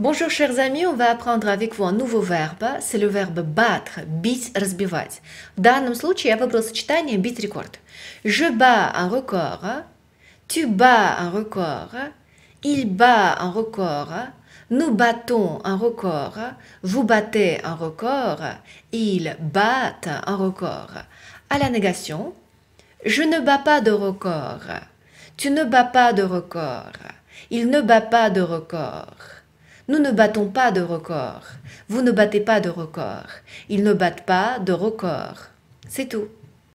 Bonjour chers amis, on va apprendre avec vous un nouveau verbe. C'est le verbe battre, бить, разбивать. В данном случае я выбрал сочетание бить record ». Je bats un record, tu bats un record, il bat un record, nous battons un record, vous battez un record, ils battent un record. À la négation, je ne bats pas de record, tu ne bats pas de record, il ne bat pas de record. Nous ne battons pas de records. Vous ne battez pas de records. Ils ne battent pas de records. C'est tout.